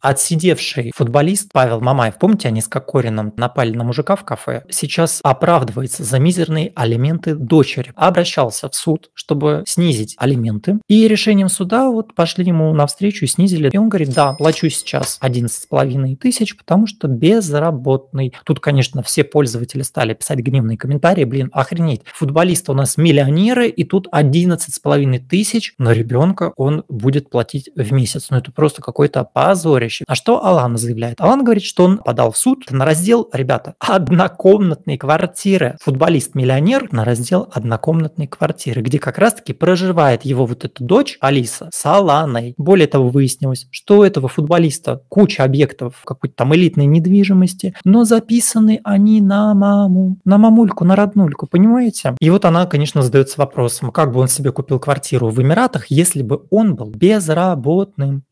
Отсидевший футболист Павел Мамаев, помните, они с Кокорином напали на мужика в кафе, сейчас оправдывается за мизерные алименты дочери. Обращался в суд, чтобы снизить алименты. И решением суда вот пошли ему навстречу и снизили. И он говорит, да, плачу сейчас 11,5 тысяч, потому что безработный. Тут, конечно, все пользователи стали писать гневные комментарии. Блин, охренеть. Футболисты у нас миллионеры, и тут 11,5 тысяч на ребенка он будет платить в месяц. Ну это просто какой-то позорь составляющей. А что Алан заявляет? Алан говорит, что он подал в суд на раздел, ребята, однокомнатной квартиры. Футболист-миллионер на раздел однокомнатной квартиры, где как раз-таки проживает его вот эта дочь Алиса с Аланой. Более того, выяснилось, что у этого футболиста куча объектов какой-то там элитной недвижимости, но записаны они на маму, на мамульку, на роднульку, понимаете? И вот она, конечно, задается вопросом, как бы он себе купил квартиру в Эмиратах, если бы он был безработным.